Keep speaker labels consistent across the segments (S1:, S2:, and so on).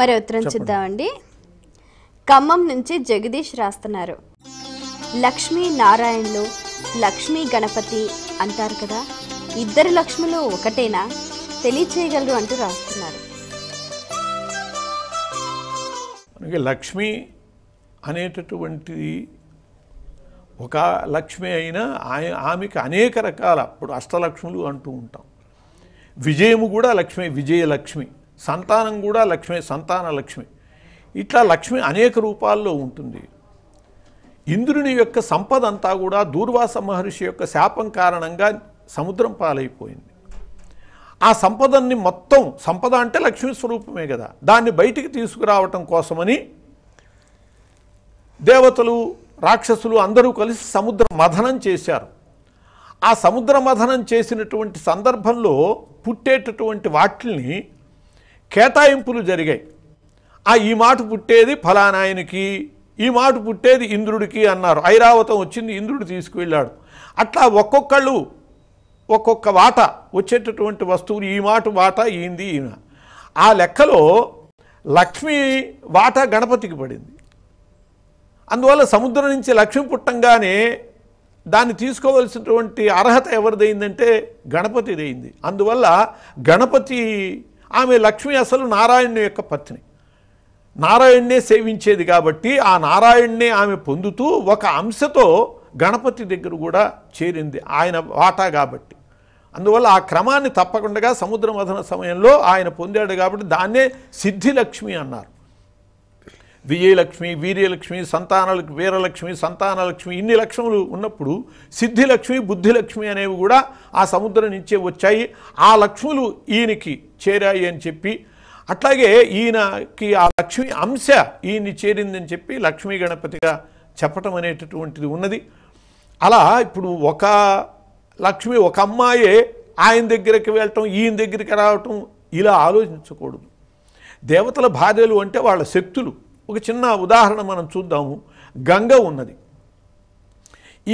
S1: మరి ఉత్తరం చూద్దామండి ఖమ్మం నుంచి జగదీష్ రాస్తున్నారు లక్ష్మీ నారాయణులు లక్ష్మీ గణపతి అంటారు కదా ఇద్దరు లక్ష్ములు ఒకటేనా తెలియచేయగలరు అంటూ రాస్తున్నారు లక్ష్మి అనేటటువంటి ఒక లక్ష్మి అయినా ఆమెకి అనేక రకాల ఇప్పుడు అష్టలక్ష్ములు అంటూ ఉంటాం విజయము కూడా లక్ష్మి విజయలక్ష్మి సంతానం కూడా లక్ష్మి సంతాన లక్ష్మి ఇట్లా లక్ష్మి అనేక రూపాల్లో ఉంటుంది ఇంద్రుని యొక్క సంపద అంతా కూడా దూర్వాస మహర్షి యొక్క శాపం కారణంగా సముద్రం పాలైపోయింది ఆ సంపదన్ని మొత్తం సంపద అంటే లక్ష్మీ స్వరూపమే కదా దాన్ని బయటికి తీసుకురావటం కోసమని దేవతలు రాక్షసులు అందరూ కలిసి సముద్ర మథనం చేశారు ఆ సముద్ర మథనం చేసినటువంటి సందర్భంలో పుట్టేటటువంటి వాటిల్ని కేటాయింపులు జరిగాయి ఆ ఈ మాట పుట్టేది ఫలానాయనికి ఈ మాట పుట్టేది ఇంద్రుడికి అన్నారు ఐరావతం వచ్చింది ఇంద్రుడు తీసుకువెళ్ళాడు అట్లా ఒక్కొక్కళ్ళు ఒక్కొక్క వాట వచ్చేటటువంటి వస్తువులు ఈ మాట వాట ఈంది ఈయన ఆ లెక్కలో లక్ష్మి వాట గణపతికి పడింది అందువల్ల సముద్రం నుంచి లక్ష్మి పుట్టంగానే దాన్ని తీసుకోవలసినటువంటి అర్హత ఎవరిదైందంటే గణపతిదైంది అందువల్ల గణపతి ఆమె లక్ష్మి అసలు నారాయణుని యొక్క పత్ని నారాయణ్నే సేవించేది కాబట్టి ఆ నారాయణ్నే ఆమె పొందుతూ ఒక అంశతో గణపతి దగ్గర కూడా చేరింది ఆయన వాటా కాబట్టి అందువల్ల ఆ క్రమాన్ని తప్పకుండా సముద్రమథన సమయంలో ఆయన పొందాడు కాబట్టి దాన్నే సిద్ధిలక్ష్మి అన్నారు విజయలక్ష్మి వీర్యలక్ష్మి సంతాన వీరలక్ష్మి సంతానలక్ష్మి ఇన్ని లక్ష్ములు ఉన్నప్పుడు సిద్ధిలక్ష్మి బుద్ధిలక్ష్మి అనేవి కూడా ఆ సముద్రం నుంచే వచ్చాయి ఆ లక్ష్ములు ఈయనకి చేరాయి అని చెప్పి అట్లాగే ఈయనకి ఆ లక్ష్మి అంశ ఈయన్ని చేరిందని చెప్పి లక్ష్మీ గణపతిగా చెప్పటం అనేటటువంటిది ఉన్నది అలా ఇప్పుడు ఒక లక్ష్మి ఒక అమ్మాయే ఆయన దగ్గరికి వెళ్ళటం ఈయన దగ్గరికి రావటం ఇలా ఆలోచించకూడదు దేవతల భార్యలు అంటే వాళ్ళ శక్తులు ఒక చిన్న ఉదాహరణ మనం చూద్దాము గంగ ఉన్నది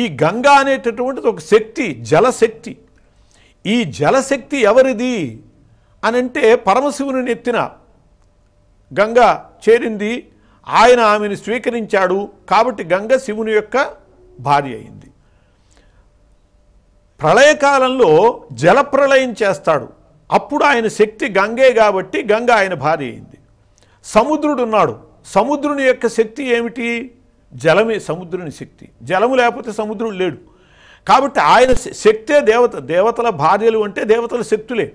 S1: ఈ గంగ అనేటటువంటిది ఒక శక్తి జలశక్తి ఈ జలశక్తి ఎవరిది అని అంటే పరమశివుని నెత్తిన గంగ చేరింది ఆయన ఆమెను స్వీకరించాడు కాబట్టి గంగ శివుని యొక్క భార్య అయింది ప్రళయకాలంలో జలప్రళయం చేస్తాడు అప్పుడు ఆయన శక్తి గంగే కాబట్టి గంగ ఆయన భార్య అయింది సముద్రుడున్నాడు సముద్రుని యొక్క శక్తి ఏమిటి జలమే సముద్రుని శక్తి జలము లేకపోతే సముద్రుడు లేడు కాబట్టి ఆయన శక్తే దేవత దేవతల భార్యలు అంటే దేవతల శక్తులే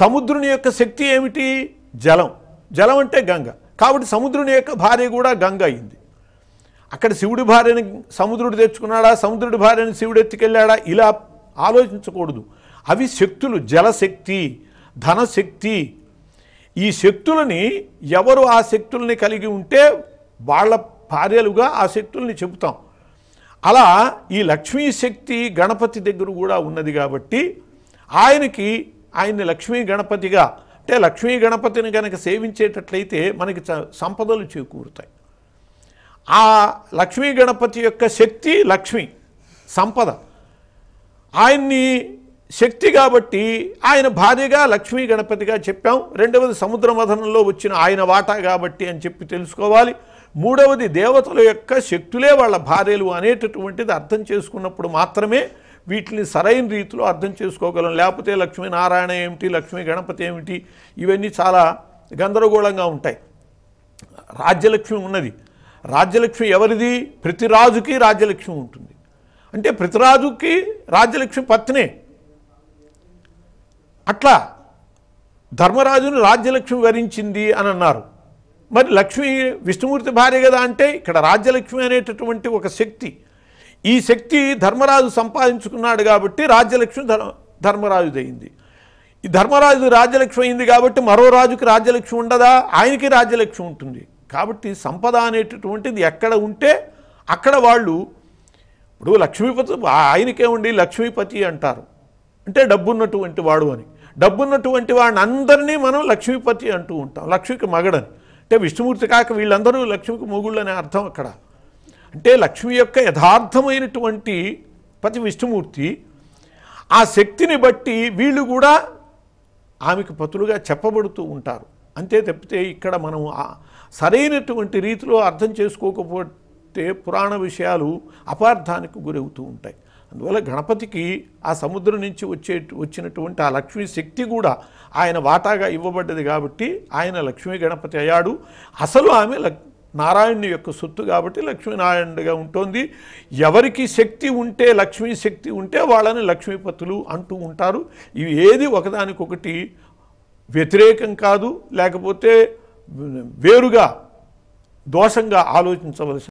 S1: సముద్రుని యొక్క శక్తి ఏమిటి జలం జలం అంటే గంగ కాబట్టి సముద్రుని యొక్క భార్య కూడా గంగ అయింది అక్కడ శివుడి భార్యని సముద్రుడు తెచ్చుకున్నాడా సముద్రుడి భార్యని శివుడు ఎత్తుకెళ్ళాడా ఇలా ఆలోచించకూడదు అవి శక్తులు జలశక్తి ధనశక్తి ఈ శక్తులని ఎవరు ఆ శక్తుల్ని కలిగి ఉంటే వాళ్ళ భార్యలుగా ఆ శక్తుల్ని చెబుతాం అలా ఈ లక్ష్మీ శక్తి గణపతి దగ్గర కూడా ఉన్నది కాబట్టి ఆయనకి ఆయన్ని లక్ష్మీ గణపతిగా అంటే లక్ష్మీ గణపతిని కనుక సేవించేటట్లయితే మనకి సంపదలు చేకూరుతాయి ఆ లక్ష్మీ గణపతి యొక్క శక్తి లక్ష్మి సంపద ఆయన్ని శక్తి కాబట్టి ఆయన భార్యగా లక్ష్మీ గణపతిగా చెప్పాం రెండవది సముద్ర మథనంలో వచ్చిన ఆయన వాటా కాబట్టి అని చెప్పి తెలుసుకోవాలి మూడవది దేవతల యొక్క శక్తులే వాళ్ళ భార్యలు అనేటటువంటిది అర్థం చేసుకున్నప్పుడు మాత్రమే వీటిని సరైన రీతిలో అర్థం చేసుకోగలం లేకపోతే లక్ష్మీనారాయణ ఏమిటి లక్ష్మీ గణపతి ఏమిటి ఇవన్నీ చాలా గందరగోళంగా ఉంటాయి రాజ్యలక్ష్మి ఉన్నది రాజ్యలక్ష్మి ఎవరిది ప్రతి రాజుకి రాజ్యలక్ష్మి ఉంటుంది అంటే ప్రతి రాజుకి రాజ్యలక్ష్మి పత్నే అట్లా ధర్మరాజును రాజ్యలక్ష్మి వరించింది అని అన్నారు మరి లక్ష్మి విష్ణుమూర్తి భార్య కదా అంటే ఇక్కడ రాజ్యలక్ష్మి అనేటటువంటి ఒక శక్తి ఈ శక్తి ధర్మరాజు సంపాదించుకున్నాడు కాబట్టి రాజ్యలక్ష్మి ధర్మరాజుదయింది ఈ ధర్మరాజు రాజ్యలక్ష్మి అయింది కాబట్టి మరో రాజుకి రాజ్యలక్ష్మి ఉండదా ఆయనకి రాజ్యలక్ష్మి ఉంటుంది కాబట్టి సంపద అనేటటువంటిది ఎక్కడ ఉంటే అక్కడ వాళ్ళు ఇప్పుడు లక్ష్మీపతి ఆయనకే ఉండి లక్ష్మీపతి అంటారు అంటే డబ్బున్నటువంటి వాడు అని డబ్బున్నటువంటి వాడిని అందరినీ మనం లక్ష్మీపతి అంటూ ఉంటాం లక్ష్మికి మగడని అంటే విష్ణుమూర్తి కాక వీళ్ళందరూ లక్ష్మికి మొగుళ్ళు అనే అర్థం అక్కడ అంటే లక్ష్మి యొక్క యథార్థమైనటువంటి పతి విష్ణుమూర్తి ఆ శక్తిని బట్టి వీళ్ళు కూడా ఆమెకు పతులుగా చెప్పబడుతూ ఉంటారు అంతే తప్పితే ఇక్కడ మనం సరైనటువంటి రీతిలో అర్థం చేసుకోకపోతే పురాణ విషయాలు అపార్థానికి గురవుతూ ఉంటాయి అందువల్ల గణపతికి ఆ సముద్రం నుంచి వచ్చే వచ్చినటువంటి ఆ లక్ష్మీ శక్తి కూడా ఆయన వాటాగా ఇవ్వబడ్డది కాబట్టి ఆయన లక్ష్మీ గణపతి అయ్యాడు అసలు ఆమె నారాయణుని యొక్క సొత్తు కాబట్టి లక్ష్మీనారాయణుడిగా ఉంటుంది ఎవరికి శక్తి ఉంటే లక్ష్మీ శక్తి ఉంటే వాళ్ళని లక్ష్మీపతులు అంటూ ఉంటారు ఇవి ఏది ఒకదానికొకటి వ్యతిరేకం కాదు లేకపోతే వేరుగా దోషంగా ఆలోచించవలసి